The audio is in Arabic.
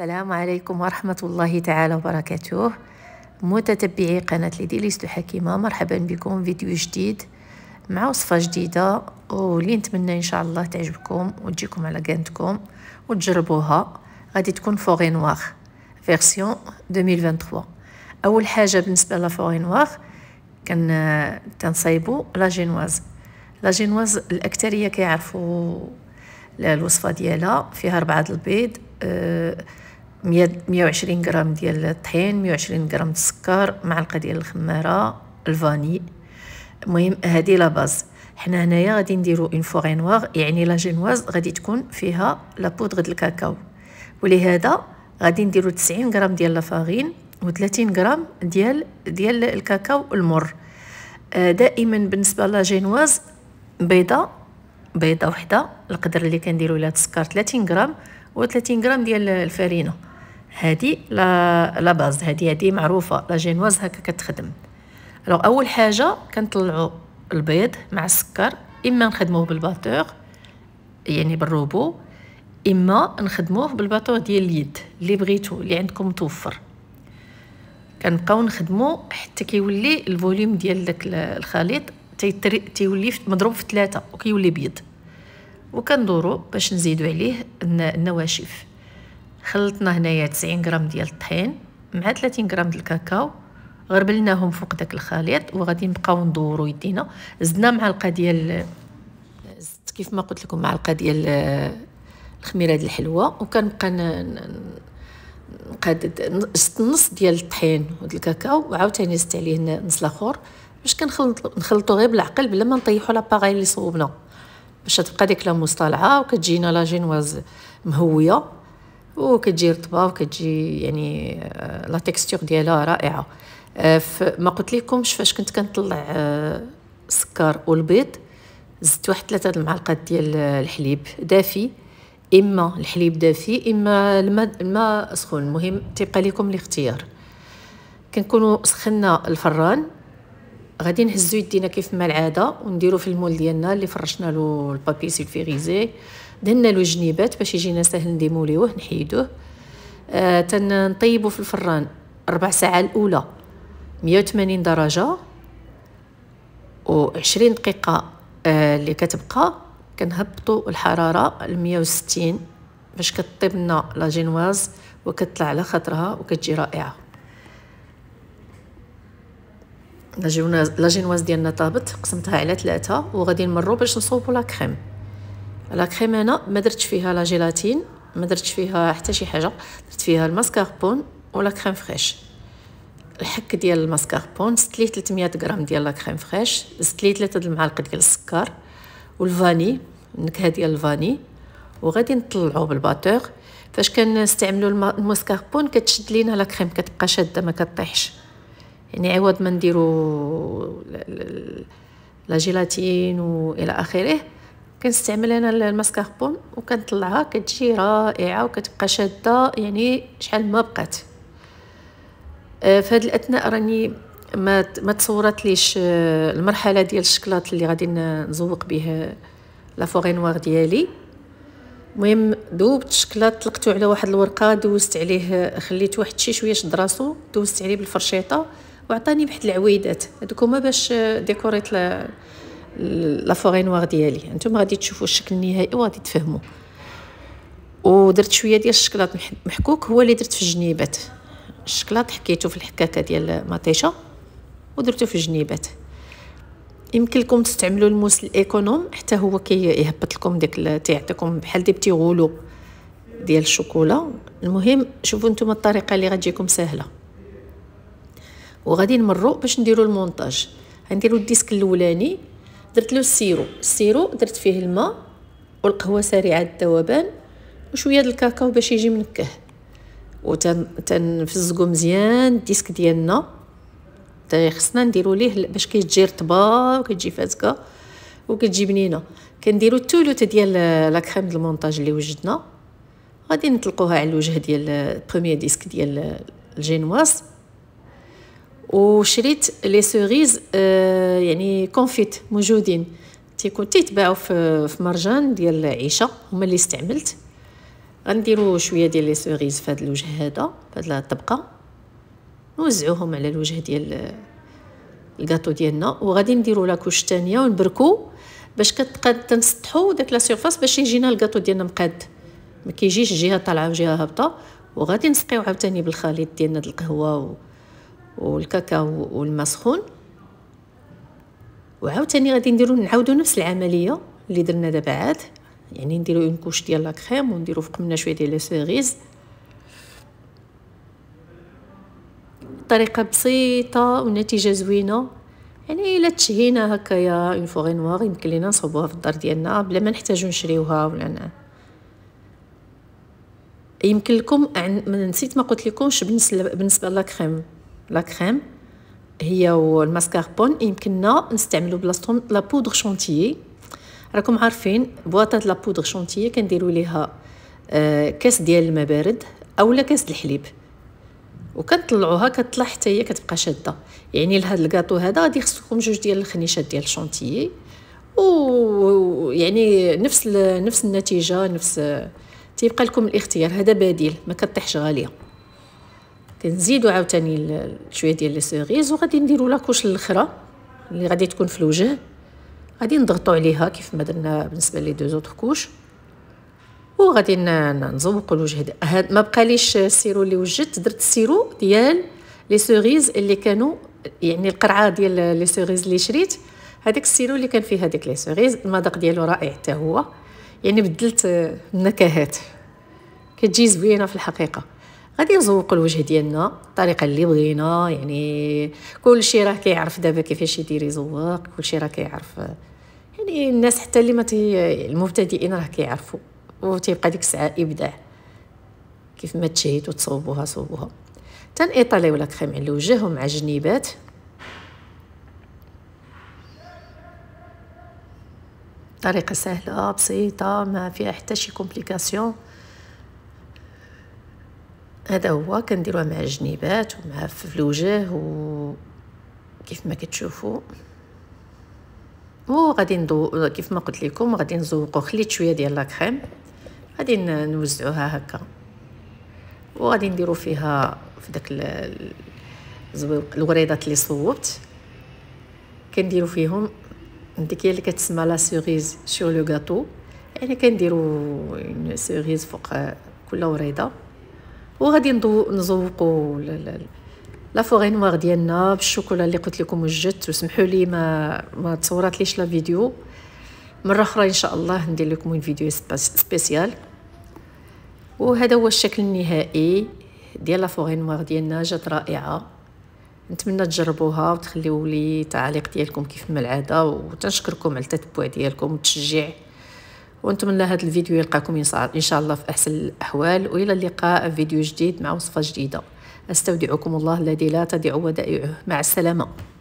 السلام عليكم ورحمة الله تعالى وبركاته متتبعي قناة ليديليست حكيمة مرحبا بكم فيديو جديد مع وصفة جديدة واللي نتمنى إن شاء الله تعجبكم وتجيكم على قانتكم وتجربوها غادي تكون فوغي نواغ فيرسيون 2023 أول حاجة بالنسبة لفوغي نواغ كان تنصيبو لا جينواز الأكثرية كيعرفوا الوصفة ديالها فيها ربعة البيض أه مية وعشرين غرام ديال الطحين مية وعشرين غرام السكر معلقة ديال الخمارة الفاني المهم هذه لا باز حنا هنايا غادي نديرو اون فوغي يعني لا جينواز غادي تكون فيها لا بودغ ديال الكاكاو ولهذا غادي نديرو 90 غرام ديال لافاغين و 30 غرام ديال ديال الكاكاو المر آه، دائما بالنسبه لا جينواز بيضه بيضه وحده القدر اللي كنديرو لها السكر 30 غرام و 30 غرام ديال الفرينه هادي لا لا باز هادي هادي معروفه لا جينواز هكا كتخدم الوغ اول حاجه كنطلعوا البيض مع السكر اما نخدموه بالباتور يعني بالروبو اما نخدموه بالباتور ديال اليد اللي بغيتو اللي عندكم متوفر كنبقاو نخدمو حتى كيولي الفوليوم ديال داك الخليط تيولي مضروب في ثلاثة وكيولي بيض وكندورو باش نزيدو عليه النواشف خلطنا هنايا 90 غرام ديال الطحين مع 30 غرام ديال الكاكاو غربلناهم فوق داك الخليط وغادي نبقاو ندورو يدينا زدنا معلقه ديال زدت كيف ما قلت لكم معلقه ديال الخميره ديال الحلوه وكنبقى نقاد زدت نص ديال الطحين وديال الكاكاو وعاوتاني زدت عليه نص الاخر باش كنخلط نخلطو غير بالعقل بلا ما نطيحو لاباغاي اللي صوبنا باش تبقى ديك لا مصطلعه وكتجينا لا جينواز مهويه وكتجي رطبه وكتجي يعني آه، لا تيكستور ديالها رائعه آه، ما قلت لكمش فاش كنت كنطلع آه، السكر والبيض زدت واحد ثلاثه المعالق ديال الحليب دافي اما الحليب دافي اما الماء الماء سخون المهم تيبقى لكم الاختيار كنكونوا سخنا الفران غادي نهزو يدينا كيف ما العاده ونديرو في المول ديالنا اللي فرشنا له البابي سيلفيريزي دهنا له جنيبات باش يجينا ساهل نديموليوه نحيدوه آه تنطيبو في الفران ربع ساعة الأولى مية وثمانين درجة وعشرين دقيقة آه اللي كتبقى كنهبطو الحرارة لمية وستين باش كطيب لنا لا جينواز وكتطلع على خاطرها وكتجي رائعة لا جينواز ديالنا طابت قسمتها على ثلاثة وغادي نمرو باش نصوبو لا كريم لا كريم انا ما درتش فيها لا جيلاتين ما درتش فيها حتى شي حاجه درت فيها الماسكاربون ولا كريم فريش الحك ديال الماسكاربون زدت ليه 300 غرام ديال لا كريم فريش زدت ليه 3 المعالق ديال السكر والفاني النكهه ديال الفاني وغادي نطلعو بالباتور فاش كنستعملوا الماسكاربون كتشد لينا لا كريم كتبقى شاده ما كطيحش يعني عوض ما نديرو لا جيلاتين والى اخره كنستعمل انا الماسكاربون وكنطلعها كتجي رائعه وكتبقى شاده يعني شحال ما بقات آه، في الاثناء راني ما ما تصورت ليش آه، المرحله ديال الشكلاط اللي غادي نزوق به لا فورينوار ديالي المهم ذوبت الشكلاط طلقتو على واحد الورقه دوزت عليه آه، خليت واحد شي شويه شد راسو دوزت عليه بالفرشيطه وعطاني واحد العويدات هادوك هما باش ديكوريت لا فوري نوار ديالي نتوما غادي تشوفوا الشكل النهائي وغادي تفهموا ودرت شويه ديال الشكلاط محكوك هو اللي درت في الجنيبات الشكلاط حكيته في الحكاكه ديال مطيشه ودرته في الجنيبات يمكن لكم تستعملوا الموس الايكونوم حتى هو كيهبط لكم ديك تيعطيكم بحال دي بتي غولو ديال الشوكولا المهم شوفوا نتوما الطريقه اللي غتجيكم سهله وغادي نمروا باش نديروا المونتاج غنديروا الديسك الاولاني درت له السيرو السيرو درت فيه الماء والقهوه سريعه الذوبان وشويه ديال الكاكاو باش يجي منكه وتنفزقو مزيان الديسك ديالنا خصنا نديرو ليه باش كيتجي رطبه وكتجي فازقه وكتجي بنينه كنديرو الثلث ديال لا كريم ديال المونتاج اللي وجدنا غادي نطلقوها على الوجه ديال بروميير ديسك ديال الجينواز وشريت لي سوريز آه، يعني كونفيت موجودين تيكون تيتباعوا في في مرجان ديال عيشه هما اللي استعملت غنديروا شويه ديال لي سوريز في هذا الوجه هذا في هذه الطبقه نوزعوهم على الوجه ديال آه، الكاطو ديالنا وغادي نديروا لاكوش ثانيه ونبركو باش كتقاد تنسطحوا داك لا سيرفاس باش يجينا الكاطو ديالنا مقاد ما كيجيش جهه طالعه وجهه هابطه وغادي نسقيو عاوتاني بالخليط ديالنا د القهوه والكاكاو والماء سخون وعاوتاني غادي نديرو نعاودو نفس العمليه اللي درنا دابا عاد يعني نديرو اون كوش ديال لا كريم ونديرو فوق منها شويه ديال لي طريقه بسيطه ونتيجه زوينه يعني الا تشهينا هكايا اون فوغي نوار يمكن لينا نصوبوها في الدار ديالنا بلا ما نحتاجو نشريوها ولا يمكن لكم عن... نسيت ما قلت لكمش بالنسبه بالنسبه لا كريم لا كريم هي والماسكاربون يمكننا نستعملو بلاصتهم لا بودغ شونتيي راكم عارفين بواطات لا بودغ شونتيي كنديرو ليها آه، كاس ديال الماء بارد اولا كاس الحليب وكنطلعوها كتطلع حتى هي كتبقى شاده يعني لهاد الكاطو هذا غادي خصكم جوج ديال الخنيشات ديال الشونتيي يعني نفس نفس النتيجه نفس تيبقى لكم الاختيار هذا بديل ما كطيحش غاليه كنزيدو عاوتاني شويه ديال لي سيريز وغادي نديرو لاكوش الاخرى اللي غادي تكون في الوجه غادي نضغطو عليها كيف ما درنا بالنسبه لي دو زوطخ كوش وغادي نزوقوا الوجه هاد ما بقاليش السيرو اللي وجدت درت السيرو ديال لي سيريز اللي كانوا يعني القرعه ديال لي سيريز اللي شريت هذاك السيرو اللي كان فيه هذيك لي سيريز المذاق ديالو رائع حتى هو يعني بدلت النكهات كتجي زوينه في الحقيقه غادي نزوقوا الوجه ديالنا الطريقه اللي بغينا يعني كلشي راه كيعرف دابا كيفاش يدير يزوق كلشي راه كيعرف يعني الناس حتى اللي ما المبتدئين راه كيعرفوا وتيبقى ديك الساعه ابداع كيف ما تشهيت تصوبوها صوبوها تنإيطاليو ولا كريم على الوجه ومع الجنيبات طريقه سهله بسيطه ما فيها حتى شي كومبليكاسيون هذا هو كنديروه مع الجنيبات ومع في الوجه وكيف ما كتشوفوا وغادي ندو كيف ما قلت لكم غادي نزوقو خليت شويه ديال لا كريم غادي نوزعوها هكا وغادي نديرو فيها في داك الوريضات اللي صوبت كنديرو فيهم ديك هي اللي كتسمى لا سوريز سور لو غاتو يعني كنديرو اون سوريز فوق كل وريضه وغادي نزوقوا لا فوغي نوار ديالنا بالشوكولا اللي قلت لكم وجدت وسمحوا لي ما ما تصورات ليش لا فيديو مره اخرى ان شاء الله ندير لكم فيديو سبيسيال وهذا هو الشكل النهائي ديال لا فوغي نوار ديالنا جات رائعه نتمنى تجربوها وتخليوا لي تعاليق ديالكم كيف ما العاده وتنشكركم على التتبع ديالكم وتشجيع ونتمنى هذا الفيديو يلقاكم ان شاء الله في احسن الاحوال والى اللقاء في فيديو جديد مع وصفه جديده استودعكم الله الذي لا تضيع ودائعه مع السلامه